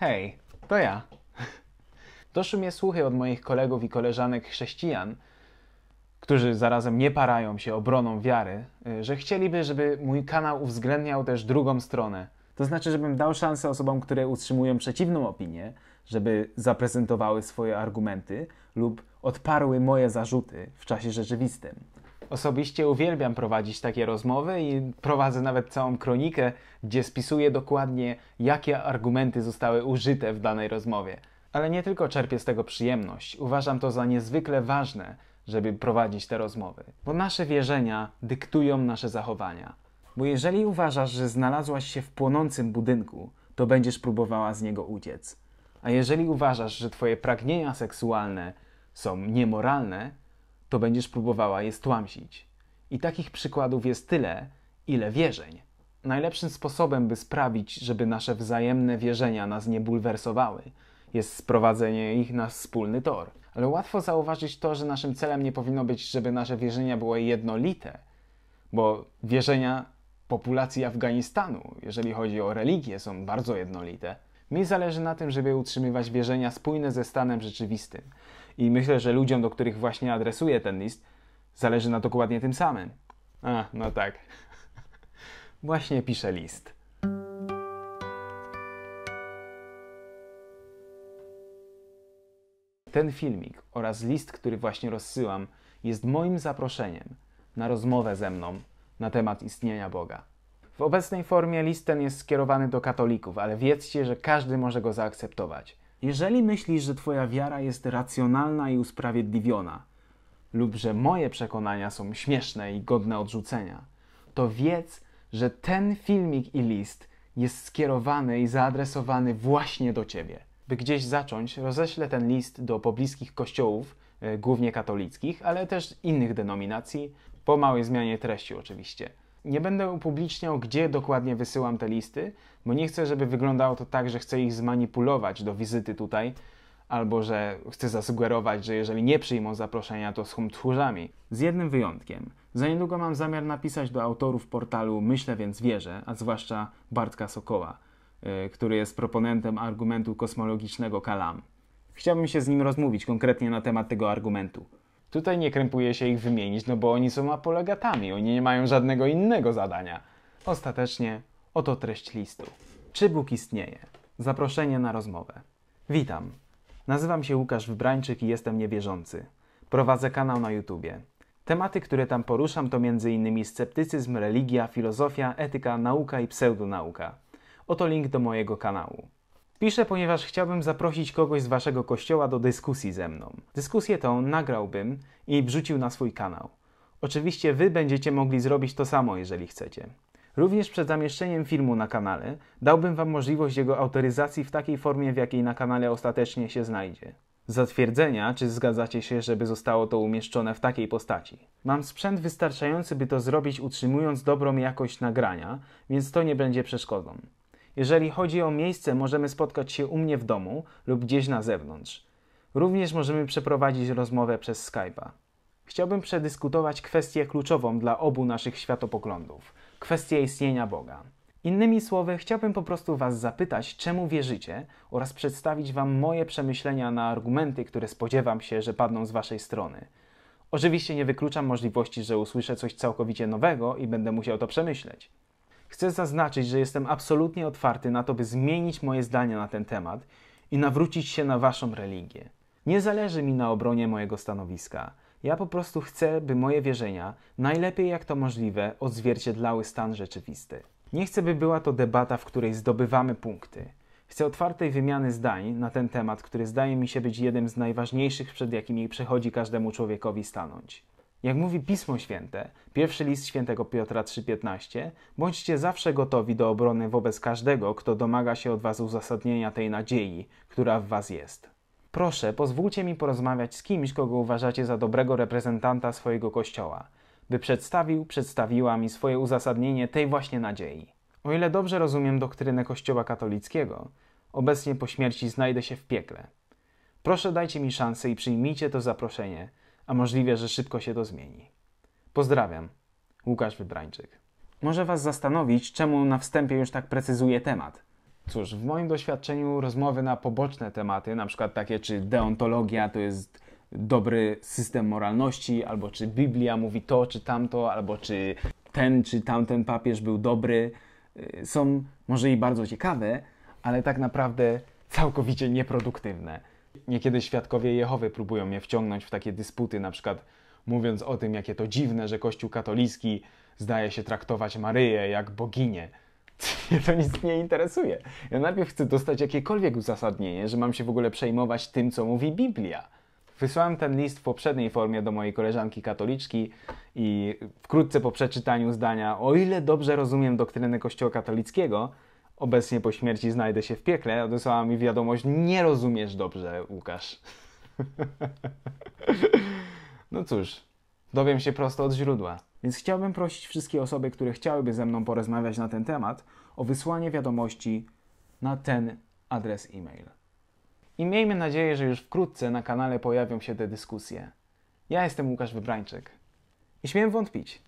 Hej, to ja. Doszły mnie słuchy od moich kolegów i koleżanek chrześcijan, którzy zarazem nie parają się obroną wiary, y, że chcieliby, żeby mój kanał uwzględniał też drugą stronę. To znaczy, żebym dał szansę osobom, które utrzymują przeciwną opinię, żeby zaprezentowały swoje argumenty lub odparły moje zarzuty w czasie rzeczywistym. Osobiście uwielbiam prowadzić takie rozmowy i prowadzę nawet całą kronikę, gdzie spisuję dokładnie, jakie argumenty zostały użyte w danej rozmowie. Ale nie tylko czerpię z tego przyjemność, uważam to za niezwykle ważne, żeby prowadzić te rozmowy, bo nasze wierzenia dyktują nasze zachowania. Bo jeżeli uważasz, że znalazłaś się w płonącym budynku, to będziesz próbowała z niego uciec. A jeżeli uważasz, że twoje pragnienia seksualne są niemoralne, to będziesz próbowała je stłamsić. I takich przykładów jest tyle, ile wierzeń. Najlepszym sposobem, by sprawić, żeby nasze wzajemne wierzenia nas nie bulwersowały, jest sprowadzenie ich na wspólny tor. Ale łatwo zauważyć to, że naszym celem nie powinno być, żeby nasze wierzenia były jednolite, bo wierzenia populacji Afganistanu, jeżeli chodzi o religię, są bardzo jednolite. Mi zależy na tym, żeby utrzymywać wierzenia spójne ze stanem rzeczywistym. I myślę, że ludziom, do których właśnie adresuję ten list, zależy na dokładnie tym samym. A, no tak. właśnie piszę list. Ten filmik oraz list, który właśnie rozsyłam, jest moim zaproszeniem na rozmowę ze mną na temat istnienia Boga. W obecnej formie list ten jest skierowany do katolików, ale wiedzcie, że każdy może go zaakceptować. Jeżeli myślisz, że Twoja wiara jest racjonalna i usprawiedliwiona, lub że moje przekonania są śmieszne i godne odrzucenia, to wiedz, że ten filmik i list jest skierowany i zaadresowany właśnie do Ciebie. By gdzieś zacząć, roześlę ten list do pobliskich kościołów, e, głównie katolickich, ale też innych denominacji, po małej zmianie treści oczywiście. Nie będę upubliczniał, gdzie dokładnie wysyłam te listy, bo nie chcę, żeby wyglądało to tak, że chcę ich zmanipulować do wizyty tutaj, albo że chcę zasugerować, że jeżeli nie przyjmą zaproszenia, to są tchórzami. Z jednym wyjątkiem. Za niedługo mam zamiar napisać do autorów portalu Myślę więc wierzę, a zwłaszcza Bartka Sokoła, yy, który jest proponentem argumentu kosmologicznego Kalam. Chciałbym się z nim rozmówić konkretnie na temat tego argumentu. Tutaj nie krępuje się ich wymienić, no bo oni są apolegatami, oni nie mają żadnego innego zadania. Ostatecznie oto treść listu. Czy Bóg istnieje? Zaproszenie na rozmowę. Witam. Nazywam się Łukasz Wybrańczyk i jestem niewierzący. Prowadzę kanał na YouTubie. Tematy, które tam poruszam to m.in. sceptycyzm, religia, filozofia, etyka, nauka i pseudonauka. Oto link do mojego kanału. Piszę, ponieważ chciałbym zaprosić kogoś z Waszego kościoła do dyskusji ze mną. Dyskusję tą nagrałbym i wrzucił na swój kanał. Oczywiście Wy będziecie mogli zrobić to samo, jeżeli chcecie. Również przed zamieszczeniem filmu na kanale dałbym Wam możliwość jego autoryzacji w takiej formie, w jakiej na kanale ostatecznie się znajdzie. Zatwierdzenia, czy zgadzacie się, żeby zostało to umieszczone w takiej postaci. Mam sprzęt wystarczający, by to zrobić, utrzymując dobrą jakość nagrania, więc to nie będzie przeszkodą. Jeżeli chodzi o miejsce, możemy spotkać się u mnie w domu lub gdzieś na zewnątrz. Również możemy przeprowadzić rozmowę przez Skype'a. Chciałbym przedyskutować kwestię kluczową dla obu naszych światopoglądów kwestię istnienia Boga. Innymi słowy, chciałbym po prostu Was zapytać, czemu wierzycie, oraz przedstawić Wam moje przemyślenia na argumenty, które spodziewam się, że padną z Waszej strony. Oczywiście nie wykluczam możliwości, że usłyszę coś całkowicie nowego i będę musiał to przemyśleć. Chcę zaznaczyć, że jestem absolutnie otwarty na to, by zmienić moje zdanie na ten temat i nawrócić się na waszą religię. Nie zależy mi na obronie mojego stanowiska. Ja po prostu chcę, by moje wierzenia, najlepiej jak to możliwe, odzwierciedlały stan rzeczywisty. Nie chcę, by była to debata, w której zdobywamy punkty. Chcę otwartej wymiany zdań na ten temat, który zdaje mi się być jednym z najważniejszych, przed jakimi przechodzi każdemu człowiekowi stanąć. Jak mówi Pismo Święte, pierwszy list świętego Piotra 3:15, bądźcie zawsze gotowi do obrony wobec każdego, kto domaga się od was uzasadnienia tej nadziei, która w was jest. Proszę, pozwólcie mi porozmawiać z kimś, kogo uważacie za dobrego reprezentanta swojego kościoła, by przedstawił, przedstawiła mi swoje uzasadnienie tej właśnie nadziei. O ile dobrze rozumiem doktrynę Kościoła katolickiego, obecnie po śmierci znajdę się w piekle. Proszę dajcie mi szansę i przyjmijcie to zaproszenie – a możliwe, że szybko się to zmieni. Pozdrawiam, Łukasz Wybrańczyk. Może Was zastanowić, czemu na wstępie już tak precyzuję temat. Cóż, w moim doświadczeniu rozmowy na poboczne tematy, na przykład takie czy deontologia to jest dobry system moralności, albo czy Biblia mówi to czy tamto, albo czy ten czy tamten papież był dobry, y, są może i bardzo ciekawe, ale tak naprawdę całkowicie nieproduktywne. Niekiedy świadkowie Jehowy próbują mnie wciągnąć w takie dysputy, na przykład mówiąc o tym, jakie to dziwne, że Kościół katolicki zdaje się traktować Maryję jak boginię. Mnie to nic nie interesuje. Ja najpierw chcę dostać jakiekolwiek uzasadnienie, że mam się w ogóle przejmować tym, co mówi Biblia. Wysłałem ten list w poprzedniej formie do mojej koleżanki katoliczki i wkrótce po przeczytaniu zdania, o ile dobrze rozumiem doktrynę Kościoła katolickiego, obecnie po śmierci znajdę się w piekle, odesłała mi wiadomość, nie rozumiesz dobrze, Łukasz. no cóż, dowiem się prosto od źródła. Więc chciałbym prosić wszystkie osoby, które chciałyby ze mną porozmawiać na ten temat, o wysłanie wiadomości na ten adres e-mail. I miejmy nadzieję, że już wkrótce na kanale pojawią się te dyskusje. Ja jestem Łukasz Wybrańczyk. I śmiem wątpić.